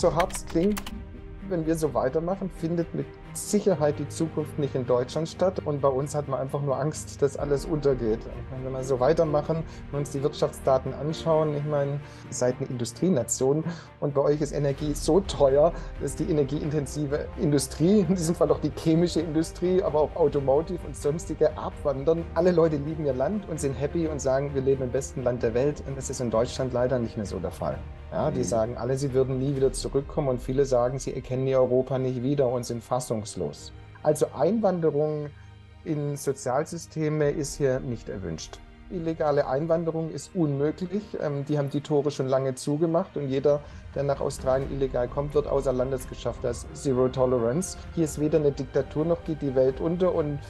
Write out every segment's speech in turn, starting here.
so hart es klingt, wenn wir so weitermachen, findet mit Sicherheit die Zukunft nicht in Deutschland statt und bei uns hat man einfach nur Angst, dass alles untergeht. meine, wenn wir so weitermachen und uns die Wirtschaftsdaten anschauen, ich meine, ihr seid eine Industrienation und bei euch ist Energie so teuer, dass die energieintensive Industrie, in diesem Fall auch die chemische Industrie, aber auch Automotive und sonstige abwandern. Alle Leute lieben ihr Land und sind happy und sagen, wir leben im besten Land der Welt und das ist in Deutschland leider nicht mehr so der Fall. Ja, die mhm. sagen alle, sie würden nie wieder zurückkommen und viele sagen, sie erkennen ihr Europa nicht wieder und sind fassungslos bedingungslos. Also Einwanderung in Sozialsysteme ist hier nicht erwünscht. Illegale Einwanderung ist unmöglich. Ähm, die haben die Tore schon lange zugemacht und jeder, der nach Australien illegal kommt, wird außer Landes geschafft. Das ist Zero Tolerance. Hier ist weder eine Diktatur noch geht die Welt unter und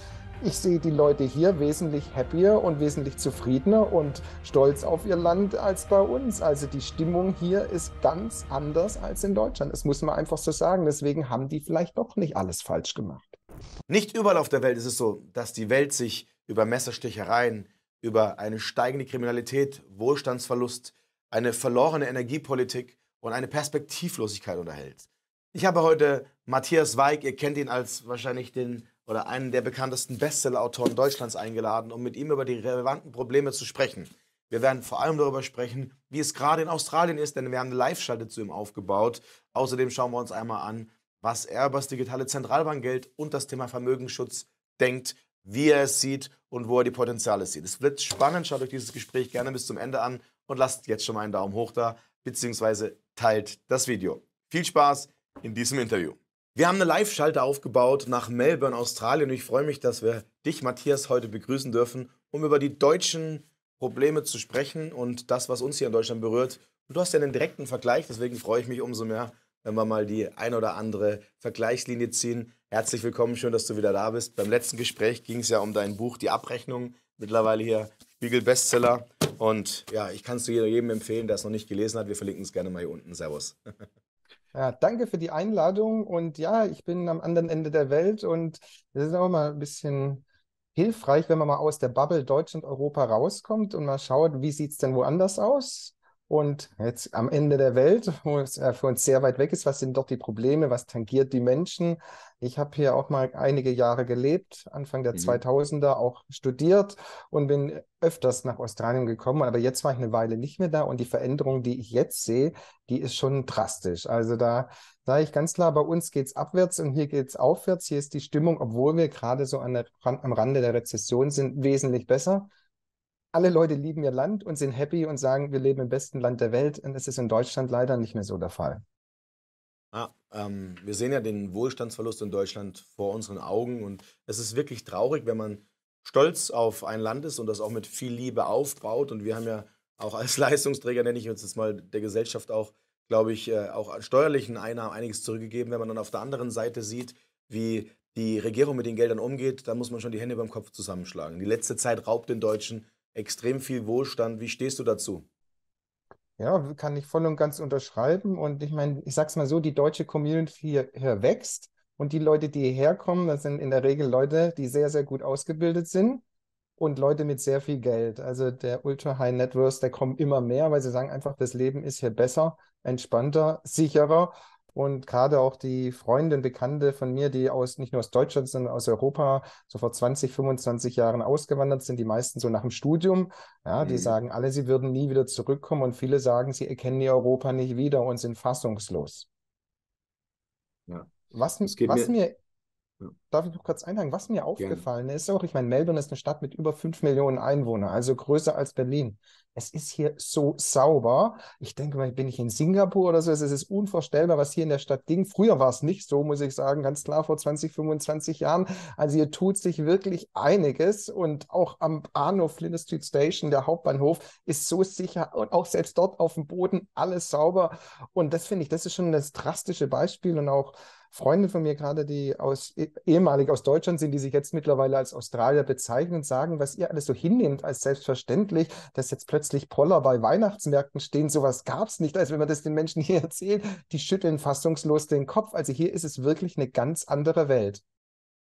ich sehe die Leute hier wesentlich happier und wesentlich zufriedener und stolz auf ihr Land als bei uns. Also die Stimmung hier ist ganz anders als in Deutschland. Das muss man einfach so sagen. Deswegen haben die vielleicht doch nicht alles falsch gemacht. Nicht überall auf der Welt ist es so, dass die Welt sich über Messerstichereien, über eine steigende Kriminalität, Wohlstandsverlust, eine verlorene Energiepolitik und eine Perspektivlosigkeit unterhält. Ich habe heute Matthias Weig, ihr kennt ihn als wahrscheinlich den oder einen der bekanntesten Bestseller-Autoren Deutschlands eingeladen, um mit ihm über die relevanten Probleme zu sprechen. Wir werden vor allem darüber sprechen, wie es gerade in Australien ist, denn wir haben eine Live-Schalte zu ihm aufgebaut. Außerdem schauen wir uns einmal an, was er über das digitale Zentralbankgeld und das Thema Vermögensschutz denkt, wie er es sieht und wo er die Potenziale sieht. Es wird spannend, schaut euch dieses Gespräch gerne bis zum Ende an und lasst jetzt schon mal einen Daumen hoch da, beziehungsweise teilt das Video. Viel Spaß in diesem Interview. Wir haben eine live schalter aufgebaut nach Melbourne, Australien. Und ich freue mich, dass wir dich, Matthias, heute begrüßen dürfen, um über die deutschen Probleme zu sprechen und das, was uns hier in Deutschland berührt. Und du hast ja einen direkten Vergleich, deswegen freue ich mich umso mehr, wenn wir mal die ein oder andere Vergleichslinie ziehen. Herzlich willkommen, schön, dass du wieder da bist. Beim letzten Gespräch ging es ja um dein Buch Die Abrechnung, mittlerweile hier Spiegel-Bestseller. Und ja, ich kann es jedem empfehlen, der es noch nicht gelesen hat. Wir verlinken es gerne mal hier unten. Servus. Ja, danke für die Einladung und ja, ich bin am anderen Ende der Welt und es ist auch mal ein bisschen hilfreich, wenn man mal aus der Bubble Deutschland Europa rauskommt und mal schaut, wie sieht es denn woanders aus? Und jetzt am Ende der Welt, wo es äh, für uns sehr weit weg ist, was sind doch die Probleme, was tangiert die Menschen? Ich habe hier auch mal einige Jahre gelebt, Anfang der mhm. 2000er auch studiert und bin öfters nach Australien gekommen, aber jetzt war ich eine Weile nicht mehr da und die Veränderung, die ich jetzt sehe, die ist schon drastisch. Also da sage ich ganz klar, bei uns geht es abwärts und hier geht es aufwärts. Hier ist die Stimmung, obwohl wir gerade so an der, am Rande der Rezession sind, wesentlich besser alle Leute lieben ihr Land und sind happy und sagen, wir leben im besten Land der Welt. Und das ist in Deutschland leider nicht mehr so der Fall. Ah, ähm, wir sehen ja den Wohlstandsverlust in Deutschland vor unseren Augen. Und es ist wirklich traurig, wenn man stolz auf ein Land ist und das auch mit viel Liebe aufbaut. Und wir haben ja auch als Leistungsträger, nenne ich uns jetzt mal, der Gesellschaft auch, glaube ich, äh, auch an steuerlichen Einnahmen einiges zurückgegeben. Wenn man dann auf der anderen Seite sieht, wie die Regierung mit den Geldern umgeht, dann muss man schon die Hände beim Kopf zusammenschlagen. Die letzte Zeit raubt den Deutschen extrem viel Wohlstand. Wie stehst du dazu? Ja, kann ich voll und ganz unterschreiben. Und ich meine, ich sag's mal so, die deutsche Community hier, hier wächst. Und die Leute, die hierher kommen, das sind in der Regel Leute, die sehr, sehr gut ausgebildet sind und Leute mit sehr viel Geld. Also der Ultra High Networks, der kommt immer mehr, weil sie sagen einfach, das Leben ist hier besser, entspannter, sicherer und gerade auch die Freunde und Bekannte von mir, die aus nicht nur aus Deutschland, sondern aus Europa so vor 20, 25 Jahren ausgewandert sind, die meisten so nach dem Studium, ja, mhm. die sagen alle, sie würden nie wieder zurückkommen und viele sagen, sie erkennen ihr Europa nicht wieder und sind fassungslos. Ja. Was, was mir, mir Darf ich noch kurz einhaken? Was mir aufgefallen Gerne. ist auch, ich meine, Melbourne ist eine Stadt mit über 5 Millionen Einwohnern, also größer als Berlin. Es ist hier so sauber. Ich denke mal, bin ich in Singapur oder so, es ist unvorstellbar, was hier in der Stadt ging. Früher war es nicht so, muss ich sagen, ganz klar vor 20, 25 Jahren. Also hier tut sich wirklich einiges und auch am Bahnhof Flinders Street Station, der Hauptbahnhof, ist so sicher und auch selbst dort auf dem Boden alles sauber. Und das finde ich, das ist schon das drastische Beispiel und auch Freunde von mir gerade, die aus eh, ehemalig aus Deutschland sind, die sich jetzt mittlerweile als Australier bezeichnen sagen, was ihr alles so hinnehmt als selbstverständlich, dass jetzt plötzlich Poller bei Weihnachtsmärkten stehen, sowas gab es nicht. Also wenn man das den Menschen hier erzählt, die schütteln fassungslos den Kopf. Also hier ist es wirklich eine ganz andere Welt.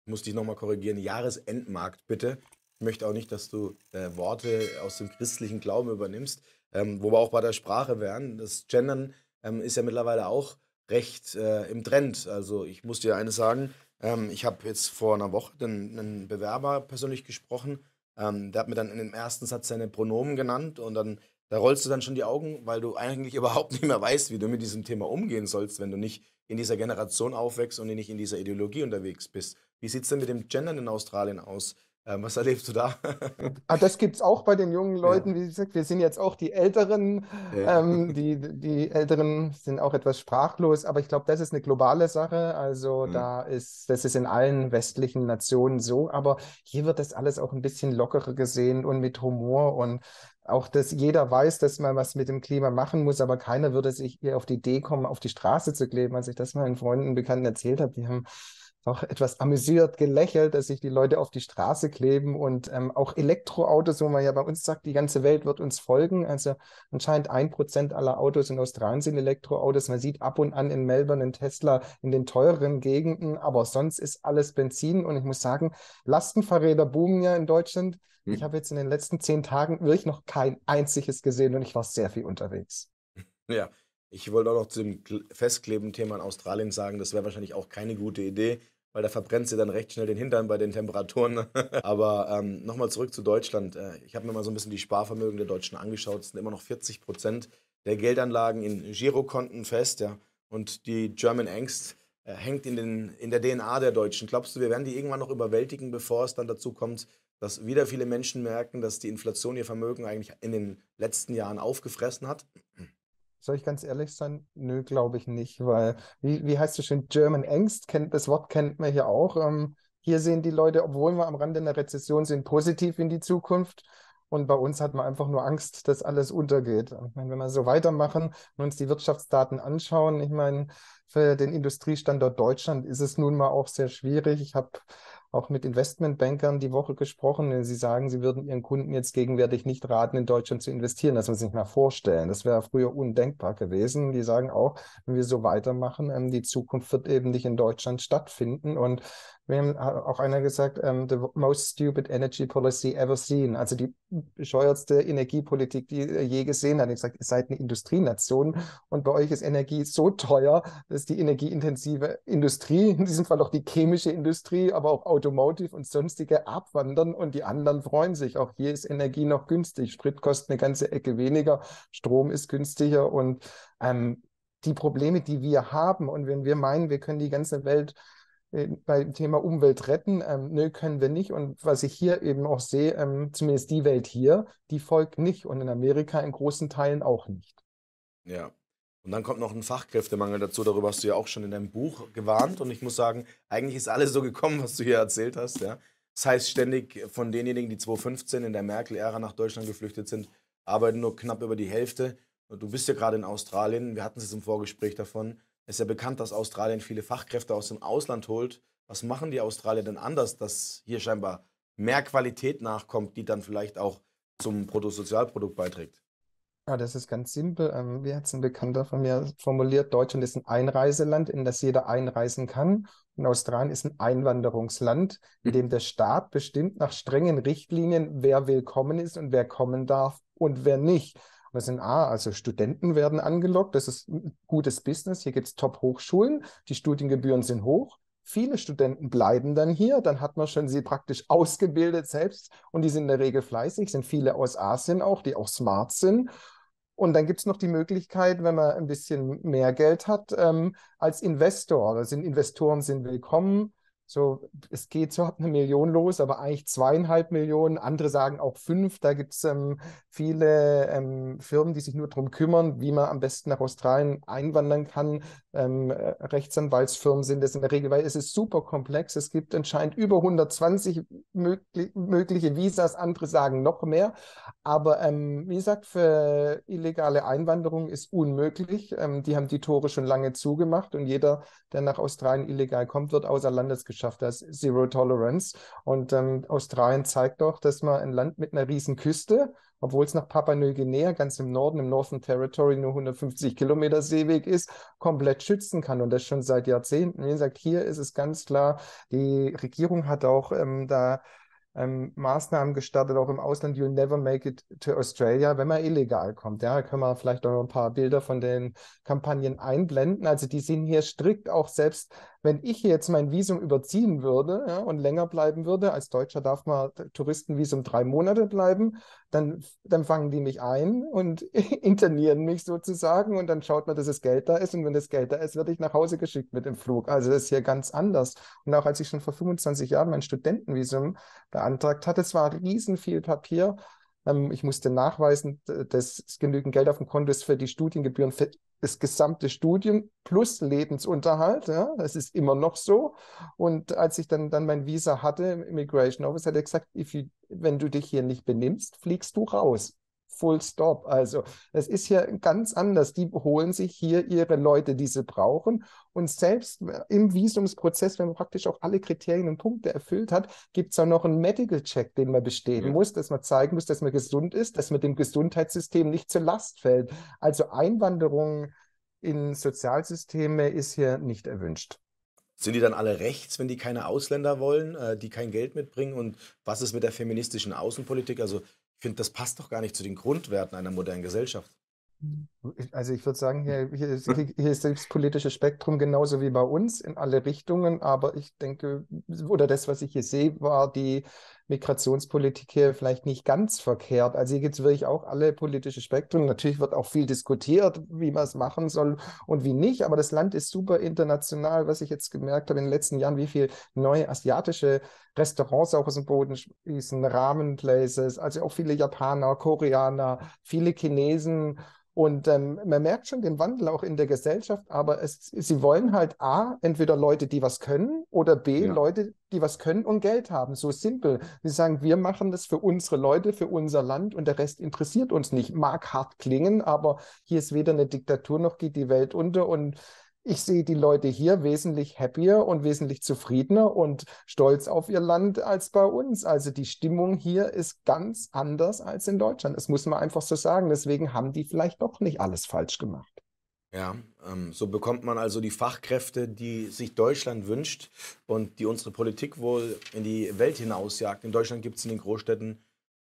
Ich muss dich nochmal korrigieren. Jahresendmarkt, bitte. Ich möchte auch nicht, dass du äh, Worte aus dem christlichen Glauben übernimmst, ähm, wo wir auch bei der Sprache wären. Das Gendern ähm, ist ja mittlerweile auch recht äh, im Trend. Also ich muss dir eines sagen, ähm, ich habe jetzt vor einer Woche den, einen Bewerber persönlich gesprochen, ähm, der hat mir dann in dem ersten Satz seine Pronomen genannt und dann da rollst du dann schon die Augen, weil du eigentlich überhaupt nicht mehr weißt, wie du mit diesem Thema umgehen sollst, wenn du nicht in dieser Generation aufwächst und nicht in dieser Ideologie unterwegs bist. Wie sieht es denn mit dem Gendern in Australien aus? Ähm, was erlebst du da? ah, das gibt es auch bei den jungen Leuten. Ja. Wie gesagt, wir sind jetzt auch die Älteren. Ja. Ähm, die, die Älteren sind auch etwas sprachlos, aber ich glaube, das ist eine globale Sache. Also mhm. da ist, das ist in allen westlichen Nationen so. Aber hier wird das alles auch ein bisschen lockerer gesehen und mit Humor. Und auch dass jeder weiß, dass man was mit dem Klima machen muss, aber keiner würde sich hier auf die Idee kommen, auf die Straße zu kleben. Als ich das meinen Freunden, und Bekannten erzählt habe, die haben auch etwas amüsiert gelächelt, dass sich die Leute auf die Straße kleben und ähm, auch Elektroautos, wo man ja bei uns sagt, die ganze Welt wird uns folgen. Also anscheinend ein Prozent aller Autos in Australien sind Elektroautos. Man sieht ab und an in Melbourne einen Tesla in den teureren Gegenden, aber sonst ist alles Benzin. Und ich muss sagen, Lastenfahrräder boomen ja in Deutschland. Hm. Ich habe jetzt in den letzten zehn Tagen wirklich noch kein einziges gesehen und ich war sehr viel unterwegs. Ja, ich wollte auch noch zu dem festklebenden Thema in Australien sagen, das wäre wahrscheinlich auch keine gute Idee, weil da verbrennt sie dann recht schnell den Hintern bei den Temperaturen. Aber ähm, nochmal zurück zu Deutschland. Äh, ich habe mir mal so ein bisschen die Sparvermögen der Deutschen angeschaut. Es sind immer noch 40 Prozent der Geldanlagen in Girokonten fest. Ja. Und die German Angst äh, hängt in, den, in der DNA der Deutschen. Glaubst du, wir werden die irgendwann noch überwältigen, bevor es dann dazu kommt, dass wieder viele Menschen merken, dass die Inflation ihr Vermögen eigentlich in den letzten Jahren aufgefressen hat? Soll ich ganz ehrlich sein? Nö, glaube ich nicht, weil, wie, wie heißt es schön, German Angst, kennt, das Wort kennt man hier auch. Ähm, hier sehen die Leute, obwohl wir am Rande einer Rezession sind, positiv in die Zukunft. Und bei uns hat man einfach nur Angst, dass alles untergeht. Ich meine, wenn wir so weitermachen und uns die Wirtschaftsdaten anschauen, ich meine, für den Industriestandort Deutschland ist es nun mal auch sehr schwierig. Ich habe auch mit Investmentbankern die Woche gesprochen. Sie sagen, sie würden ihren Kunden jetzt gegenwärtig nicht raten, in Deutschland zu investieren. Das muss man sich mal vorstellen. Das wäre früher undenkbar gewesen. Die sagen auch, wenn wir so weitermachen, ähm, die Zukunft wird eben nicht in Deutschland stattfinden. Und wir haben auch einer gesagt, um, ähm, the most stupid energy policy ever seen. Also die bescheuertste Energiepolitik, die ihr je gesehen hat. Ich gesagt, ihr seid eine Industrienation und bei euch ist Energie so teuer, dass die energieintensive Industrie, in diesem Fall auch die chemische Industrie, aber auch Automotive und sonstige abwandern und die anderen freuen sich. Auch hier ist Energie noch günstig. Sprit kostet eine ganze Ecke weniger. Strom ist günstiger und ähm, die Probleme, die wir haben und wenn wir meinen, wir können die ganze Welt äh, beim Thema Umwelt retten. Ähm, nö, können wir nicht. Und was ich hier eben auch sehe, ähm, zumindest die Welt hier, die folgt nicht und in Amerika in großen Teilen auch nicht. Ja. Und dann kommt noch ein Fachkräftemangel dazu. Darüber hast du ja auch schon in deinem Buch gewarnt. Und ich muss sagen, eigentlich ist alles so gekommen, was du hier erzählt hast. Ja? Das heißt, ständig von denjenigen, die 2015 in der Merkel-Ära nach Deutschland geflüchtet sind, arbeiten nur knapp über die Hälfte. Und du bist ja gerade in Australien. Wir hatten es im Vorgespräch davon. Es ist ja bekannt, dass Australien viele Fachkräfte aus dem Ausland holt. Was machen die Australier denn anders, dass hier scheinbar mehr Qualität nachkommt, die dann vielleicht auch zum Bruttosozialprodukt beiträgt? Ja, ah, das ist ganz simpel. Ähm, wie hat es ein Bekannter von mir formuliert? Deutschland ist ein Einreiseland, in das jeder einreisen kann. Und Australien ist ein Einwanderungsland, in dem der Staat bestimmt nach strengen Richtlinien, wer willkommen ist und wer kommen darf und wer nicht das sind A, also Studenten werden angelockt, das ist gutes Business, hier gibt es Top-Hochschulen, die Studiengebühren sind hoch. Viele Studenten bleiben dann hier, dann hat man schon sie praktisch ausgebildet selbst und die sind in der Regel fleißig, sind viele aus Asien auch, die auch smart sind. Und dann gibt es noch die Möglichkeit, wenn man ein bisschen mehr Geld hat, ähm, als Investor, also Investoren sind willkommen, so, es geht so ab einer Million los, aber eigentlich zweieinhalb Millionen. Andere sagen auch fünf. Da gibt es ähm, viele ähm, Firmen, die sich nur darum kümmern, wie man am besten nach Australien einwandern kann. Ähm, äh, Rechtsanwaltsfirmen sind es in der Regel, weil es ist super komplex. Es gibt anscheinend über 120 möglich mögliche Visas. Andere sagen noch mehr. Aber ähm, wie gesagt, für illegale Einwanderung ist unmöglich. Ähm, die haben die Tore schon lange zugemacht und jeder der nach Australien illegal kommt, wird außer Landes geschafft. Das ist Zero Tolerance. Und ähm, Australien zeigt doch, dass man ein Land mit einer riesen Küste, obwohl es nach Papua-Neuguinea ganz im Norden, im Northern Territory nur 150 Kilometer Seeweg ist, komplett schützen kann und das schon seit Jahrzehnten. Wie gesagt, hier ist es ganz klar, die Regierung hat auch ähm, da ähm, Maßnahmen gestartet, auch im Ausland, You'll never make it to Australia, wenn man illegal kommt. Ja, können wir vielleicht auch ein paar Bilder von den Kampagnen einblenden. Also die sind hier strikt auch selbst wenn ich jetzt mein Visum überziehen würde ja, und länger bleiben würde, als Deutscher darf man Touristenvisum drei Monate bleiben, dann, dann fangen die mich ein und internieren mich sozusagen und dann schaut man, dass das Geld da ist und wenn das Geld da ist, werde ich nach Hause geschickt mit dem Flug. Also das ist hier ganz anders. Und auch als ich schon vor 25 Jahren mein Studentenvisum beantragt hatte, es war riesen viel Papier, ähm, ich musste nachweisen, dass genügend Geld auf dem Konto ist für die Studiengebühren für das gesamte Studium plus Lebensunterhalt. Ja? Das ist immer noch so. Und als ich dann, dann mein Visa hatte im Immigration Office, hat er gesagt, you, wenn du dich hier nicht benimmst, fliegst du raus. Full stop. Also, es ist hier ganz anders. Die holen sich hier ihre Leute, die sie brauchen. Und selbst im Visumsprozess, wenn man praktisch auch alle Kriterien und Punkte erfüllt hat, gibt es auch noch einen Medical Check, den man bestehen mhm. muss, dass man zeigen muss, dass man gesund ist, dass man dem Gesundheitssystem nicht zur Last fällt. Also, Einwanderung in Sozialsysteme ist hier nicht erwünscht. Sind die dann alle rechts, wenn die keine Ausländer wollen, äh, die kein Geld mitbringen? Und was ist mit der feministischen Außenpolitik? Also ich finde, das passt doch gar nicht zu den Grundwerten einer modernen Gesellschaft. Also ich würde sagen, hier, hier, hier, ist, das politische Spektrum genauso wie bei uns in alle Richtungen, aber ich denke, oder das, was ich hier sehe, war die Migrationspolitik hier vielleicht nicht ganz verkehrt. Also hier gibt es wirklich auch alle politische Spektren. Natürlich wird auch viel diskutiert, wie man es machen soll und wie nicht. Aber das Land ist super international, was ich jetzt gemerkt habe in den letzten Jahren, wie viele neue asiatische Restaurants auch aus dem Boden sprießen, Ramenplaces, also auch viele Japaner, Koreaner, viele Chinesen. Und ähm, man merkt schon den Wandel auch in der Gesellschaft, aber es, sie wollen halt A, entweder Leute, die was können, oder B, ja. Leute, die was können und Geld haben. So simpel. Sie sagen, wir machen das für unsere Leute, für unser Land und der Rest interessiert uns nicht. Mag hart klingen, aber hier ist weder eine Diktatur noch geht die Welt unter und ich sehe die Leute hier wesentlich happier und wesentlich zufriedener und stolz auf ihr Land als bei uns. Also die Stimmung hier ist ganz anders als in Deutschland. Das muss man einfach so sagen. Deswegen haben die vielleicht doch nicht alles falsch gemacht. Ja, ähm, so bekommt man also die Fachkräfte, die sich Deutschland wünscht und die unsere Politik wohl in die Welt hinausjagt. In Deutschland gibt es in den Großstädten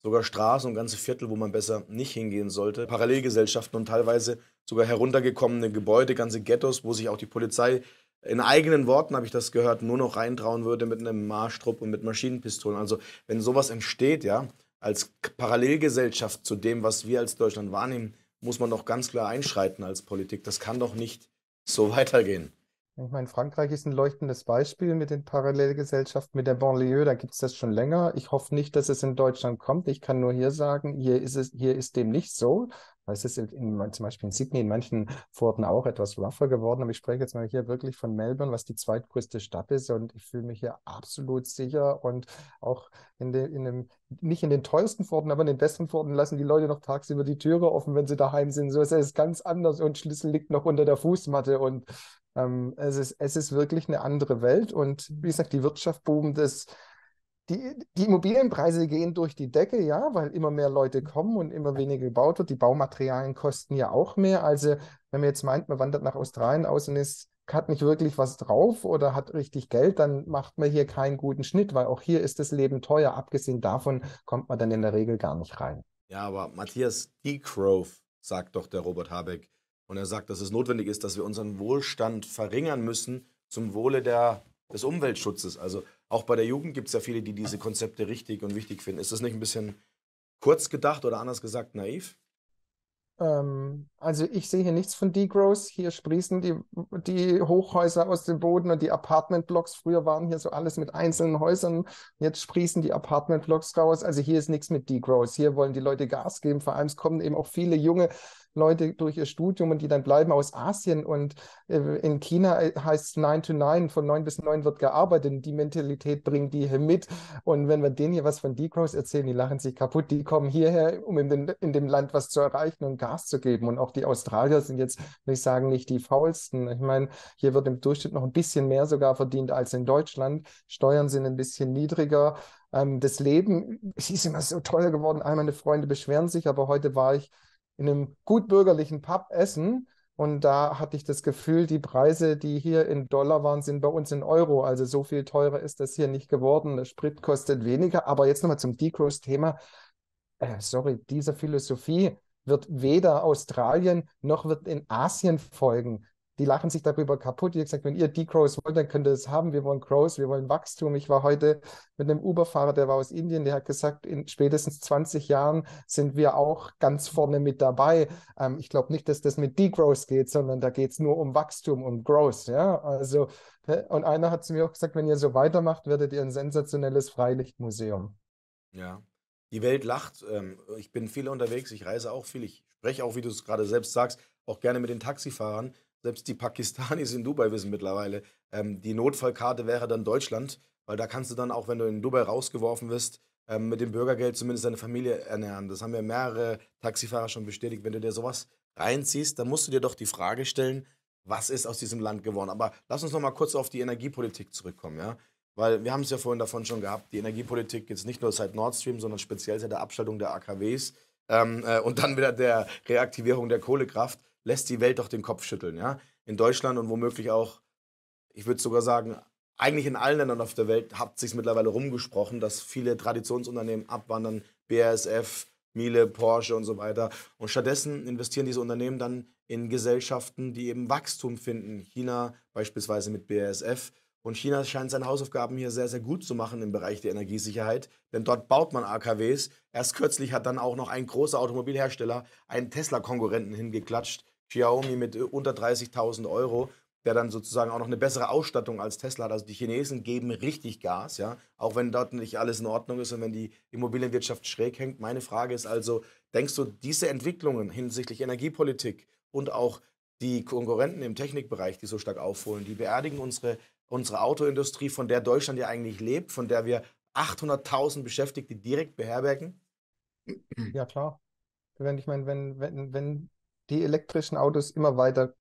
sogar Straßen und ganze Viertel, wo man besser nicht hingehen sollte. Parallelgesellschaften und teilweise sogar heruntergekommene Gebäude, ganze Ghettos, wo sich auch die Polizei in eigenen Worten habe ich das gehört, nur noch reintrauen würde mit einem Marschtrupp und mit Maschinenpistolen. Also wenn sowas entsteht, ja, als Parallelgesellschaft zu dem, was wir als Deutschland wahrnehmen, muss man doch ganz klar einschreiten als Politik. Das kann doch nicht so weitergehen. Ich meine, Frankreich ist ein leuchtendes Beispiel mit den Parallelgesellschaften, mit der Banlieue, da gibt es das schon länger. Ich hoffe nicht, dass es in Deutschland kommt. Ich kann nur hier sagen, hier ist es, hier ist dem nicht so. Es ist in, zum Beispiel in Sydney, in manchen Pforten auch etwas rougher geworden, aber ich spreche jetzt mal hier wirklich von Melbourne, was die zweitgrößte Stadt ist und ich fühle mich hier absolut sicher und auch in, den, in dem, nicht in den teuersten Pforten, aber in den besten Pforten lassen die Leute noch tagsüber die Türe offen, wenn sie daheim sind. So ist es ganz anders und Schlüssel liegt noch unter der Fußmatte und ähm, es, ist, es ist wirklich eine andere Welt und mhm. wie gesagt, die Wirtschaft boomt es. Die, die Immobilienpreise gehen durch die Decke, ja, weil immer mehr Leute mhm. kommen und immer weniger gebaut wird. Die Baumaterialien kosten ja auch mehr. Also, wenn man jetzt meint, man wandert nach Australien aus und ist hat nicht wirklich was drauf oder hat richtig Geld, dann macht man hier keinen guten Schnitt, weil auch hier ist das Leben teuer. Abgesehen davon kommt man dann in der Regel gar nicht rein. Ja, aber Matthias Degrove, sagt doch der Robert Habeck, und er sagt, dass es notwendig ist, dass wir unseren Wohlstand verringern müssen zum Wohle der, des Umweltschutzes. Also auch bei der Jugend gibt es ja viele, die diese Konzepte richtig und wichtig finden. Ist das nicht ein bisschen kurz gedacht oder anders gesagt naiv? Ähm, also ich sehe hier nichts von Degrowth. Hier sprießen die, die Hochhäuser aus dem Boden und die Apartmentblocks. Früher waren hier so alles mit einzelnen Häusern. Jetzt sprießen die Apartmentblocks raus. Also hier ist nichts mit Degrowth. Hier wollen die Leute Gas geben. Vor allem es kommen eben auch viele junge Leute durch ihr Studium und die dann bleiben aus Asien und äh, in China heißt es 9 to 9, von 9 bis 9 wird gearbeitet und die Mentalität bringen die hier mit. Und wenn wir denen hier was von Degrowth erzählen, die lachen sich kaputt. Die kommen hierher, um in dem, in dem Land was zu erreichen und Gas zu geben. Und auch die Australier sind jetzt, würde ich sagen, nicht die faulsten. Ich meine, hier wird im Durchschnitt noch ein bisschen mehr sogar verdient als in Deutschland. Steuern sind ein bisschen niedriger ähm, das Leben, ist immer so teuer geworden. All meine Freunde beschweren sich, aber heute war ich in einem gutbürgerlichen Pub essen. Und da hatte ich das Gefühl, die Preise, die hier in Dollar waren, sind bei uns in Euro. Also so viel teurer ist das hier nicht geworden. Der Sprit kostet weniger. Aber jetzt nochmal zum Degrowth-Thema. Äh, sorry, diese Philosophie wird weder Australien noch wird in Asien folgen die lachen sich darüber kaputt. Die haben gesagt, wenn ihr Degrowth wollt, dann könnt ihr es haben. Wir wollen Growth, wir wollen Wachstum. Ich war heute mit einem Uberfahrer, der war aus Indien, der hat gesagt, in spätestens 20 Jahren sind wir auch ganz vorne mit dabei. Ähm, ich glaube nicht, dass das mit Degrowth geht, sondern da geht es nur um Wachstum, um Growth. Ja, also, und einer hat zu mir auch gesagt, wenn ihr so weitermacht, werdet ihr ein sensationelles Freilichtmuseum. Ja. Die Welt lacht. Ähm, ich bin viel unterwegs, ich reise auch viel, ich spreche auch, wie du es gerade selbst sagst, auch gerne mit den Taxifahrern. Selbst die Pakistanis in Dubai wissen mittlerweile, ähm, die Notfallkarte wäre dann Deutschland, weil da kannst du dann auch, wenn du in Dubai rausgeworfen wirst, ähm, mit dem Bürgergeld zumindest deine Familie ernähren. Das haben ja mehrere Taxifahrer schon bestätigt. Wenn du dir sowas reinziehst, dann musst du dir doch die Frage stellen, was ist aus diesem Land geworden? Aber lass uns noch mal kurz auf die Energiepolitik zurückkommen, ja? Weil wir haben es ja vorhin davon schon gehabt, die Energiepolitik jetzt nicht nur seit Nord Stream, sondern speziell seit der Abschaltung der AKWs ähm, äh, und dann wieder der Reaktivierung der Kohlekraft lässt die Welt doch den Kopf schütteln. Ja? In Deutschland und womöglich auch, ich würde sogar sagen, eigentlich in allen Ländern auf der Welt hat sich mittlerweile rumgesprochen, dass viele Traditionsunternehmen abwandern, BASF, Miele, Porsche und so weiter. Und stattdessen investieren diese Unternehmen dann in Gesellschaften, die eben Wachstum finden. China beispielsweise mit BASF. Und China scheint seine Hausaufgaben hier sehr, sehr gut zu machen im Bereich der Energiesicherheit, denn dort baut man AKWs. Erst kürzlich hat dann auch noch ein großer Automobilhersteller einen Tesla-Konkurrenten hingeklatscht, Xiaomi mit äh, unter 30.000 Euro, der dann sozusagen auch noch eine bessere Ausstattung als Tesla hat. Also die Chinesen geben richtig Gas, ja, auch wenn dort nicht alles in Ordnung ist und wenn die Immobilienwirtschaft schräg hängt. Meine Frage ist also, denkst du, diese Entwicklungen hinsichtlich Energiepolitik und auch die Konkurrenten im Technikbereich, die so stark aufholen, die beerdigen unsere, unsere Autoindustrie, von der Deutschland ja eigentlich lebt, von der wir 800.000 Beschäftigte direkt beherbergen? Ja, klar. Wenn ich meine, wenn, wenn, wenn die elektrischen Autos immer weiter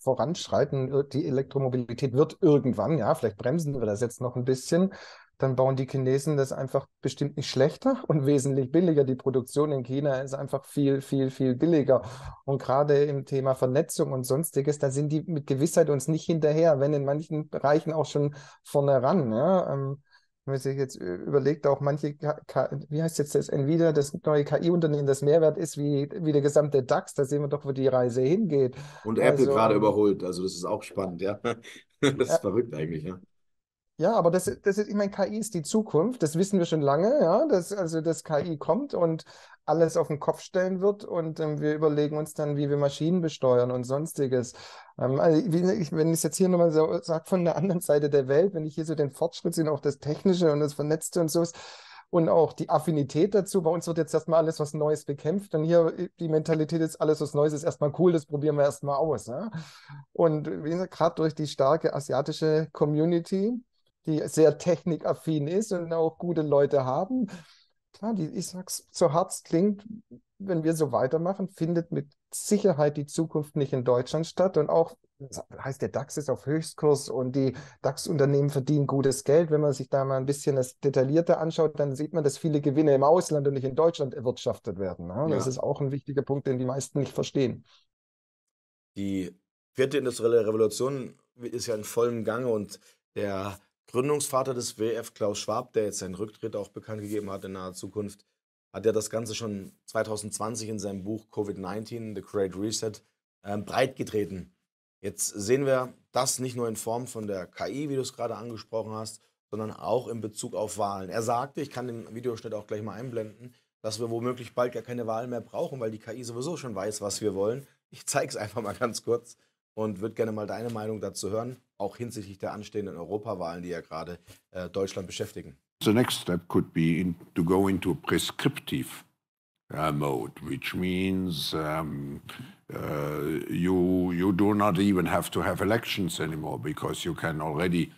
voranschreiten. Die Elektromobilität wird irgendwann, ja, vielleicht bremsen wir das jetzt noch ein bisschen, dann bauen die Chinesen das einfach bestimmt nicht schlechter und wesentlich billiger. Die Produktion in China ist einfach viel, viel, viel billiger. Und gerade im Thema Vernetzung und sonstiges, da sind die mit Gewissheit uns nicht hinterher, wenn in manchen Bereichen auch schon vorne ran. Ja? Ähm, wenn man sich jetzt überlegt, auch manche, wie heißt jetzt das Nvidia, das neue KI-Unternehmen, das Mehrwert ist wie, wie der gesamte DAX, da sehen wir doch, wo die Reise hingeht. Und also, Apple gerade ähm, überholt, also das ist auch spannend, ja. Das ist ja. verrückt eigentlich, ja. Ja, aber das, das ist, ich meine, KI ist die Zukunft, das wissen wir schon lange, ja, dass, also das KI kommt und alles auf den Kopf stellen wird und ähm, wir überlegen uns dann, wie wir Maschinen besteuern und sonstiges. Ähm, also ich, wenn ich es jetzt hier nochmal so sage, von der anderen Seite der Welt, wenn ich hier so den Fortschritt sehe, auch das Technische und das Vernetzte und so ist, und auch die Affinität dazu. Bei uns wird jetzt erstmal alles, was Neues bekämpft. Und hier äh, die Mentalität ist, alles, was Neues ist, erstmal cool, das probieren wir erstmal aus. Ja? Und wie gesagt, gerade durch die starke asiatische Community die sehr technikaffin ist und auch gute Leute haben. Klar, die, ich sag's, so hart es klingt, wenn wir so weitermachen, findet mit Sicherheit die Zukunft nicht in Deutschland statt. Und auch, das heißt, der DAX ist auf Höchstkurs und die DAX-Unternehmen verdienen gutes Geld. Wenn man sich da mal ein bisschen das detaillierter anschaut, dann sieht man, dass viele Gewinne im Ausland und nicht in Deutschland erwirtschaftet werden. Ne? Das ja. ist auch ein wichtiger Punkt, den die meisten nicht verstehen. Die vierte industrielle Revolution ist ja in vollem Gange und der Gründungsvater des WF, Klaus Schwab, der jetzt seinen Rücktritt auch bekannt gegeben hat in naher Zukunft, hat ja das Ganze schon 2020 in seinem Buch Covid-19, The Great Reset, ähm, breitgetreten. Jetzt sehen wir das nicht nur in Form von der KI, wie du es gerade angesprochen hast, sondern auch in Bezug auf Wahlen. Er sagte, ich kann den Videoschnitt auch gleich mal einblenden, dass wir womöglich bald gar keine Wahlen mehr brauchen, weil die KI sowieso schon weiß, was wir wollen. Ich zeige es einfach mal ganz kurz und würde gerne mal deine Meinung dazu hören, auch hinsichtlich der anstehenden Europawahlen, die ja gerade äh, Deutschland beschäftigen. The next step could be in, to go into prescriptive uh, mode, which means um, uh, you you do not even have to have elections anymore because you can already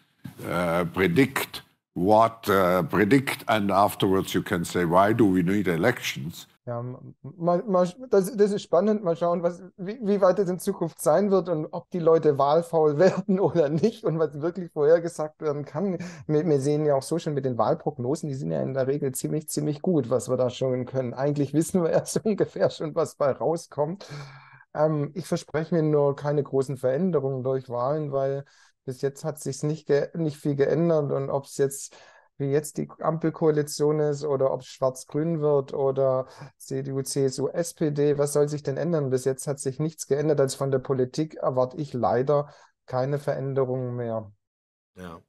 uh, predict what uh, predict, and afterwards you can say why do we need elections? Ja, mal, mal, das, das ist spannend. Mal schauen, was, wie, wie weit es in Zukunft sein wird und ob die Leute wahlfaul werden oder nicht und was wirklich vorhergesagt werden kann. Wir, wir sehen ja auch so schon mit den Wahlprognosen, die sind ja in der Regel ziemlich, ziemlich gut, was wir da schon können. Eigentlich wissen wir erst ungefähr schon, was bei rauskommt. Ähm, ich verspreche mir nur keine großen Veränderungen durch Wahlen, weil bis jetzt hat sich nicht, nicht viel geändert und ob es jetzt wie jetzt die Ampelkoalition ist oder ob es schwarz-grün wird oder CDU, CSU, SPD. Was soll sich denn ändern? Bis jetzt hat sich nichts geändert. Also von der Politik erwarte ich leider keine Veränderungen mehr. Ja,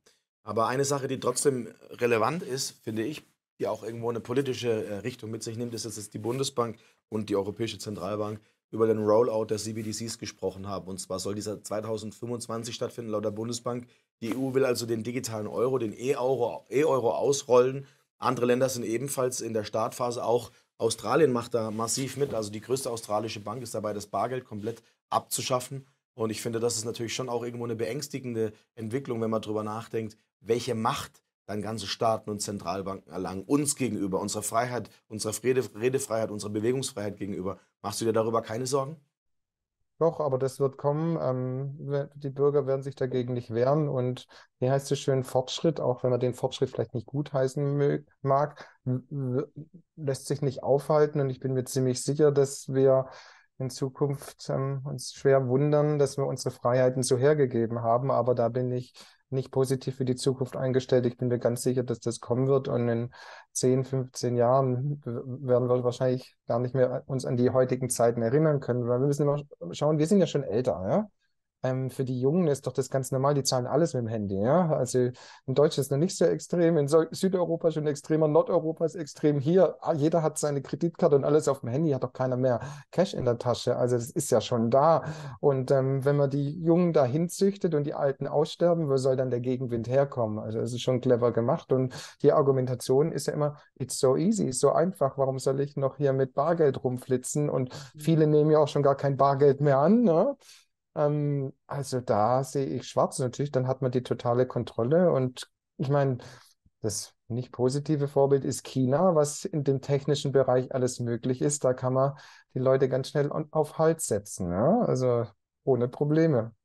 aber eine Sache, die trotzdem relevant ist, finde ich, die auch irgendwo eine politische äh, Richtung mit sich nimmt, ist, dass die Bundesbank und die Europäische Zentralbank über den Rollout der CBDCs gesprochen habe. Und zwar soll dieser 2025 stattfinden, laut der Bundesbank. Die EU will also den digitalen Euro, den E-Euro e -Euro ausrollen. Andere Länder sind ebenfalls in der Startphase. Auch Australien macht da massiv mit. Also die größte australische Bank ist dabei, das Bargeld komplett abzuschaffen. Und ich finde, das ist natürlich schon auch irgendwo eine beängstigende Entwicklung, wenn man darüber nachdenkt, welche Macht dann ganze Staaten und Zentralbanken erlangen, uns gegenüber, unserer Freiheit, unserer Rede, Redefreiheit, unserer Bewegungsfreiheit gegenüber. Machst du dir darüber keine Sorgen? Doch, aber das wird kommen. Ähm, die Bürger werden sich dagegen nicht wehren. Und wie heißt es schön Fortschritt, auch wenn man den Fortschritt vielleicht nicht gutheißen mag, lässt sich nicht aufhalten. Und ich bin mir ziemlich sicher, dass wir in Zukunft ähm, uns schwer wundern, dass wir unsere Freiheiten so hergegeben haben. Aber da bin ich nicht positiv für die Zukunft eingestellt. Ich bin mir ganz sicher, dass das kommen wird und in 10, 15 Jahren werden wir wahrscheinlich gar nicht mehr uns an die heutigen Zeiten erinnern können, weil wir müssen immer schauen, wir sind ja schon älter, ja? ähm, für die Jungen ist doch das ganz normal, die zahlen alles mit dem Handy. Ja? Also in Deutschland ist noch nicht so extrem, in so Südeuropa schon extremer, Nordeuropa ist extrem. Hier, ah, jeder hat seine Kreditkarte und alles auf dem Handy, hat doch keiner mehr Cash in der Tasche. Also das ist ja schon da. Und ähm, wenn man die Jungen da hinzüchtet und die Alten aussterben, wo soll dann der Gegenwind herkommen? Also es ist schon clever gemacht. Und die Argumentation ist ja immer, it's so easy, so einfach, warum soll ich noch hier mit Bargeld rumflitzen? Und mhm. viele nehmen ja auch schon gar kein Bargeld mehr an. Ne? Ähm, also da sehe ich schwarz natürlich, dann hat man die totale Kontrolle und ich meine, das nicht positive Vorbild ist China, was in dem technischen Bereich alles möglich ist. Da kann man die Leute ganz schnell auf Halt setzen, ja? also ohne Probleme.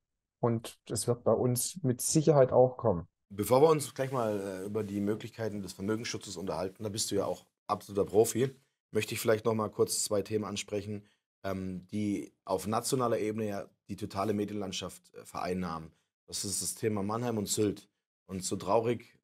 Und das wird bei uns mit Sicherheit auch kommen. Bevor wir uns gleich mal äh, über die Möglichkeiten des Vermögensschutzes unterhalten, da bist du ja auch absoluter Profi, möchte ich vielleicht noch mal kurz zwei Themen ansprechen, ähm, die auf nationaler Ebene ja die totale Medienlandschaft äh, vereinnahmen. Das ist das Thema Mannheim und Sylt. Und so traurig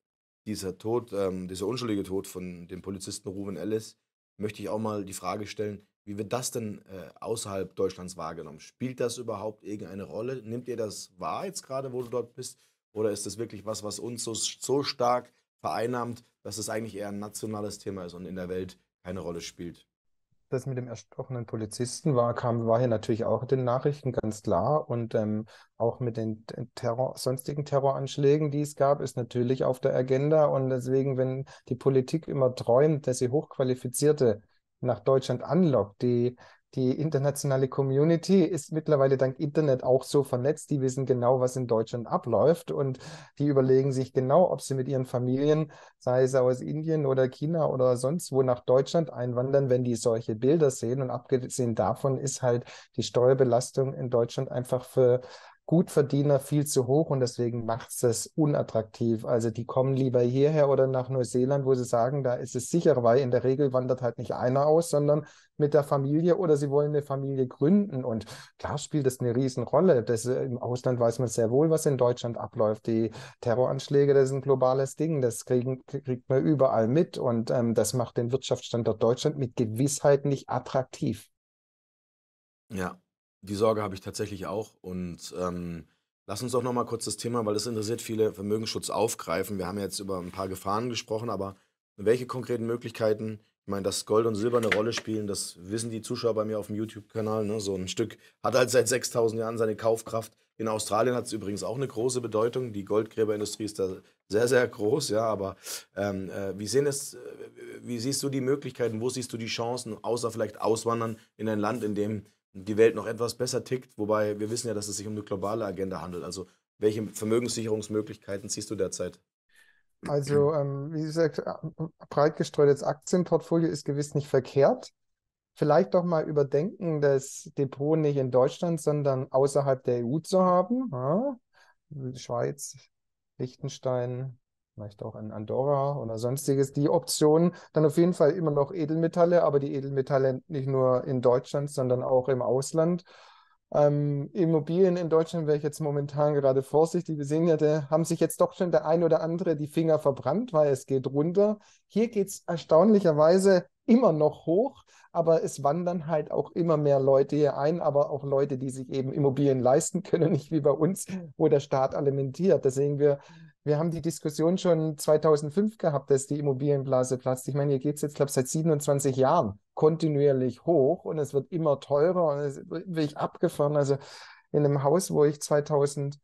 dieser Tod, ähm, dieser unschuldige Tod von dem Polizisten Ruben Ellis, möchte ich auch mal die Frage stellen, wie wird das denn äh, außerhalb Deutschlands wahrgenommen? Spielt das überhaupt irgendeine Rolle? Nimmt ihr das wahr jetzt gerade, wo du dort bist? Oder ist das wirklich was, was uns so, so stark vereinnahmt, dass es eigentlich eher ein nationales Thema ist und in der Welt keine Rolle spielt? das mit dem erstochenen Polizisten war, kam, war hier natürlich auch in den Nachrichten ganz klar. Und ähm, auch mit den Terror, sonstigen Terroranschlägen, die es gab, ist natürlich auf der Agenda. Und deswegen, wenn die Politik immer träumt, dass sie Hochqualifizierte nach Deutschland anlockt, die die internationale Community ist mittlerweile dank Internet auch so vernetzt, die wissen genau, was in Deutschland abläuft und die überlegen sich genau, ob sie mit ihren Familien, sei es aus Indien oder China oder sonst wo nach Deutschland einwandern, wenn die solche Bilder sehen. Und abgesehen davon ist halt die Steuerbelastung in Deutschland einfach für Gutverdiener viel zu hoch und deswegen macht es das unattraktiv. Also die kommen lieber hierher oder nach Neuseeland, wo sie sagen, da ist es sicher, weil in der Regel wandert halt nicht einer aus, sondern mit der Familie oder sie wollen eine Familie gründen. Und klar spielt das eine Riesenrolle. Das, äh, Im Ausland weiß man sehr wohl, was in Deutschland abläuft. Die Terroranschläge, das ist ein globales Ding. Das kriegen, kriegt man überall mit und ähm, das macht den Wirtschaftsstandort Deutschland mit Gewissheit nicht attraktiv. Ja, die Sorge habe ich tatsächlich auch. Und ähm, lass uns doch noch mal kurz das Thema, weil es interessiert viele, Vermögensschutz aufgreifen. Wir haben jetzt über ein paar Gefahren gesprochen, aber welche konkreten Möglichkeiten, ich meine, dass Gold und Silber eine Rolle spielen, das wissen die Zuschauer bei mir auf dem YouTube-Kanal. Ne? So ein Stück hat halt seit 6000 Jahren seine Kaufkraft. In Australien hat es übrigens auch eine große Bedeutung. Die Goldgräberindustrie ist da sehr, sehr groß, ja. Aber ähm, äh, wie, sehen es, äh, wie siehst du die Möglichkeiten? Wo siehst du die Chancen, außer vielleicht Auswandern in ein Land, in dem die Welt noch etwas besser tickt, wobei wir wissen ja, dass es sich um eine globale Agenda handelt. Also welche Vermögenssicherungsmöglichkeiten siehst du derzeit? Also ähm, wie gesagt, äh, breit gestreutes Aktienportfolio ist gewiss nicht verkehrt. Vielleicht doch mal überdenken, das Depot nicht in Deutschland, sondern außerhalb der EU zu haben. Ja? Schweiz, Liechtenstein, vielleicht auch in Andorra oder sonstiges, die Optionen, dann auf jeden Fall immer noch Edelmetalle, aber die Edelmetalle nicht nur in Deutschland, sondern auch im Ausland. Ähm, Immobilien in Deutschland wäre ich jetzt momentan gerade vorsichtig. Wir sehen ja, da haben sich jetzt doch schon der ein oder andere die Finger verbrannt, weil es geht runter. Hier geht es erstaunlicherweise immer noch hoch, aber es wandern halt auch immer mehr Leute hier ein, aber auch Leute, die sich eben Immobilien leisten können, nicht wie bei uns, wo der Staat alimentiert. Da sehen wir wir haben die Diskussion schon 2005 gehabt, dass die Immobilienblase platzt. Ich meine, hier geht es jetzt, glaube ich, seit 27 Jahren kontinuierlich hoch und es wird immer teurer und es wird wirklich abgefahren. Also in einem Haus, wo ich 2005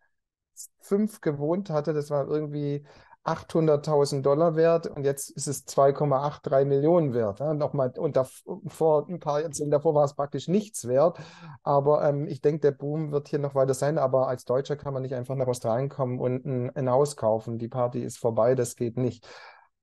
gewohnt hatte, das war irgendwie 800.000 Dollar wert und jetzt ist es 2,83 Millionen wert. Ja, nochmal, und davor, ein paar Jahrzehnten davor war es praktisch nichts wert. Aber ähm, ich denke, der Boom wird hier noch weiter sein. Aber als Deutscher kann man nicht einfach nach Australien kommen und ein, ein Haus kaufen. Die Party ist vorbei, das geht nicht.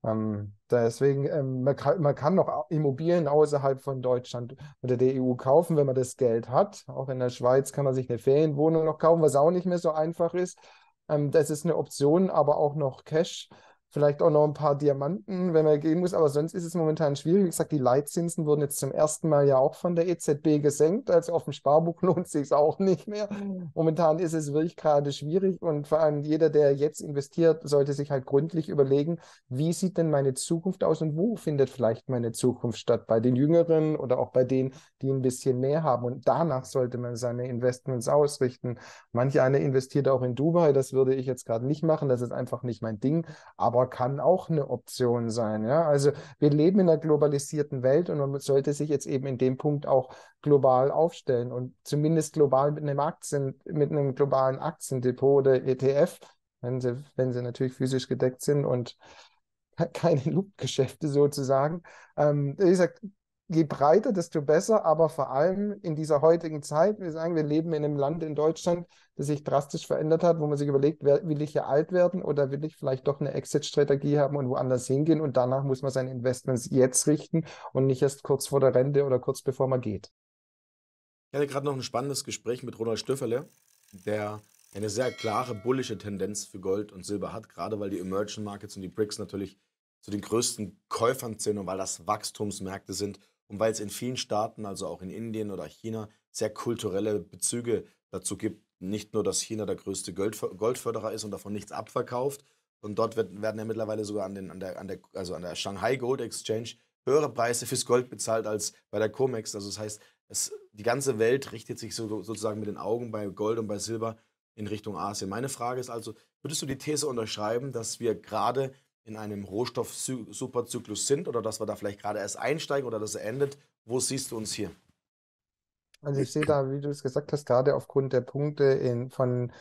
Ähm, deswegen, ähm, man, kann, man kann noch Immobilien außerhalb von Deutschland oder der EU kaufen, wenn man das Geld hat. Auch in der Schweiz kann man sich eine Ferienwohnung noch kaufen, was auch nicht mehr so einfach ist. Ähm, das ist eine Option, aber auch noch Cash vielleicht auch noch ein paar Diamanten, wenn man gehen muss. Aber sonst ist es momentan schwierig. Wie gesagt, die Leitzinsen wurden jetzt zum ersten Mal ja auch von der EZB gesenkt. Also auf dem Sparbuch lohnt sich auch nicht mehr. Momentan ist es wirklich gerade schwierig und vor allem jeder, der jetzt investiert, sollte sich halt gründlich überlegen, wie sieht denn meine Zukunft aus und wo findet vielleicht meine Zukunft statt? Bei den Jüngeren oder auch bei denen, die ein bisschen mehr haben. Und danach sollte man seine Investments ausrichten. Manch einer investiert auch in Dubai. Das würde ich jetzt gerade nicht machen. Das ist einfach nicht mein Ding. Aber Ausdauer kann auch eine Option sein. Ja? Also wir leben in einer globalisierten Welt und man sollte sich jetzt eben in dem Punkt auch global aufstellen und zumindest global mit einem Aktien, mit einem globalen Aktiendepot oder ETF, wenn sie, wenn sie natürlich physisch gedeckt sind und keine Loop-Geschäfte sozusagen. Ähm, wie gesagt, je breiter, desto besser, aber vor allem in dieser heutigen Zeit, wir sagen, wir leben in einem Land in Deutschland, das sich drastisch verändert hat, wo man sich überlegt, will ich hier alt werden oder will ich vielleicht doch eine Exit-Strategie haben und woanders hingehen und danach muss man seine Investments jetzt richten und nicht erst kurz vor der Rente oder kurz bevor man geht. Ich hatte gerade noch ein spannendes Gespräch mit Ronald Stöfferle, der eine sehr klare bullische Tendenz für Gold und Silber hat, gerade weil die Emerging Markets und die BRICS natürlich zu den größten Käufern zählen und weil das Wachstumsmärkte sind und weil es in vielen Staaten, also auch in Indien oder China, sehr kulturelle Bezüge dazu gibt. Nicht nur, dass China der größte Goldförderer ist und davon nichts abverkauft. Und dort wird, werden ja mittlerweile sogar an, den, an, der, an, der, also an der Shanghai Gold Exchange höhere Preise fürs Gold bezahlt als bei der COMEX. Also das heißt, es, die ganze Welt richtet sich so, sozusagen mit den Augen bei Gold und bei Silber in Richtung Asien. Meine Frage ist also, würdest du die These unterschreiben, dass wir gerade in einem Rohstoff-Superzyklus sind oder dass wir da vielleicht gerade erst einsteigen oder dass er endet? Wo siehst du uns hier? Also ich sehe da, wie du es gesagt hast, gerade aufgrund der Punkte in, von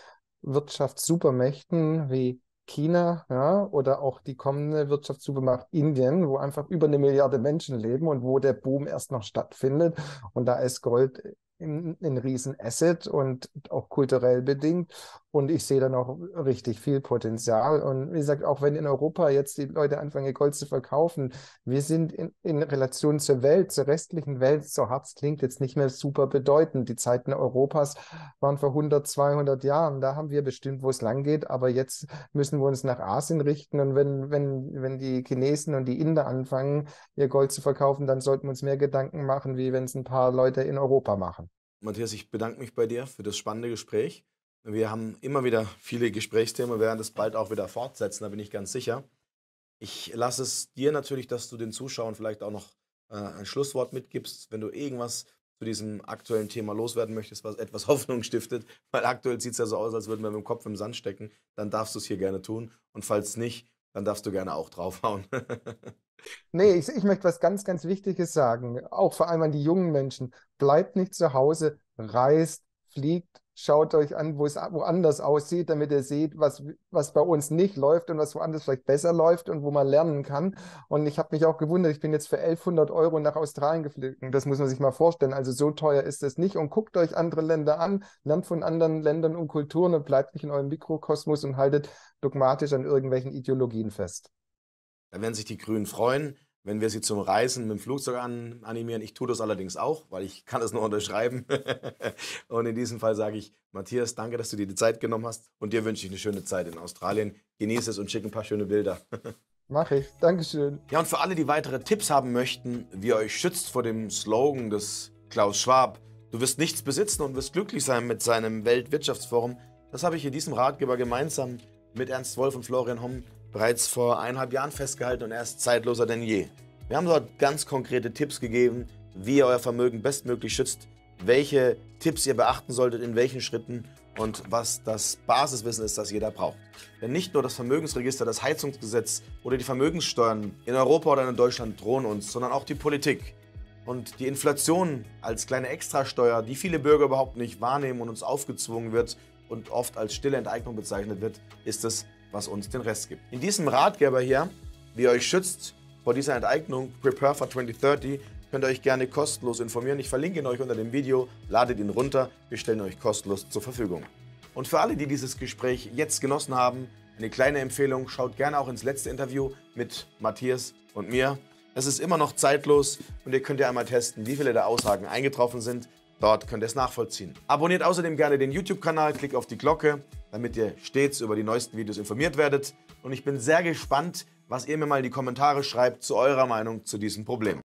Wirtschaftssupermächten wie China ja, oder auch die kommende Wirtschaftssupermacht Indien, wo einfach über eine Milliarde Menschen leben und wo der Boom erst noch stattfindet. Und da ist Gold ein Riesenasset und auch kulturell bedingt. Und ich sehe da noch richtig viel Potenzial. Und wie gesagt, auch wenn in Europa jetzt die Leute anfangen, ihr Gold zu verkaufen, wir sind in, in Relation zur Welt, zur restlichen Welt, so hart es klingt, jetzt nicht mehr super bedeutend. Die Zeiten Europas waren vor 100, 200 Jahren. Da haben wir bestimmt, wo es lang geht. Aber jetzt müssen wir uns nach Asien richten. Und wenn, wenn, wenn die Chinesen und die Inder anfangen, ihr Gold zu verkaufen, dann sollten wir uns mehr Gedanken machen, wie wenn es ein paar Leute in Europa machen. Matthias, ich bedanke mich bei dir für das spannende Gespräch. Wir haben immer wieder viele Gesprächsthemen, wir werden das bald auch wieder fortsetzen, da bin ich ganz sicher. Ich lasse es dir natürlich, dass du den Zuschauern vielleicht auch noch äh, ein Schlusswort mitgibst, wenn du irgendwas zu diesem aktuellen Thema loswerden möchtest, was etwas Hoffnung stiftet, weil aktuell sieht es ja so aus, als würden wir mit dem Kopf im Sand stecken, dann darfst du es hier gerne tun und falls nicht, dann darfst du gerne auch draufhauen. nee, ich, ich möchte was ganz, ganz Wichtiges sagen, auch vor allem an die jungen Menschen. Bleibt nicht zu Hause, reist, fliegt, Schaut euch an, wo es woanders aussieht, damit ihr seht, was, was bei uns nicht läuft und was woanders vielleicht besser läuft und wo man lernen kann. Und ich habe mich auch gewundert, ich bin jetzt für 1100 Euro nach Australien geflogen. Das muss man sich mal vorstellen. Also so teuer ist es nicht. Und guckt euch andere Länder an, lernt von anderen Ländern und Kulturen und bleibt nicht in eurem Mikrokosmos und haltet dogmatisch an irgendwelchen Ideologien fest. Da werden sich die Grünen freuen wenn wir sie zum Reisen mit dem Flugzeug an, animieren. Ich tue das allerdings auch, weil ich kann das nur unterschreiben. und in diesem Fall sage ich, Matthias, danke, dass du dir die Zeit genommen hast. Und dir wünsche ich eine schöne Zeit in Australien. Genieße es und schicke ein paar schöne Bilder. Mache ich. Dankeschön. Ja, und für alle, die weitere Tipps haben möchten, wie ihr euch schützt vor dem Slogan des Klaus Schwab, du wirst nichts besitzen und wirst glücklich sein mit seinem Weltwirtschaftsforum, das habe ich in diesem Ratgeber gemeinsam mit Ernst Wolf und Florian Homm bereits vor eineinhalb Jahren festgehalten und er ist zeitloser denn je. Wir haben dort ganz konkrete Tipps gegeben, wie ihr euer Vermögen bestmöglich schützt, welche Tipps ihr beachten solltet, in welchen Schritten und was das Basiswissen ist, das jeder braucht. Denn nicht nur das Vermögensregister, das Heizungsgesetz oder die Vermögenssteuern in Europa oder in Deutschland drohen uns, sondern auch die Politik. Und die Inflation als kleine Extrasteuer, die viele Bürger überhaupt nicht wahrnehmen und uns aufgezwungen wird und oft als stille Enteignung bezeichnet wird, ist es was uns den Rest gibt. In diesem Ratgeber hier, wie ihr euch schützt vor dieser Enteignung, Prepare for 2030, könnt ihr euch gerne kostenlos informieren. Ich verlinke ihn euch unter dem Video, ladet ihn runter, wir stellen euch kostenlos zur Verfügung. Und für alle, die dieses Gespräch jetzt genossen haben, eine kleine Empfehlung, schaut gerne auch ins letzte Interview mit Matthias und mir. Es ist immer noch zeitlos und ihr könnt ja einmal testen, wie viele der Aussagen eingetroffen sind. Dort könnt ihr es nachvollziehen. Abonniert außerdem gerne den YouTube-Kanal, klickt auf die Glocke damit ihr stets über die neuesten Videos informiert werdet. Und ich bin sehr gespannt, was ihr mir mal in die Kommentare schreibt zu eurer Meinung zu diesem Problem.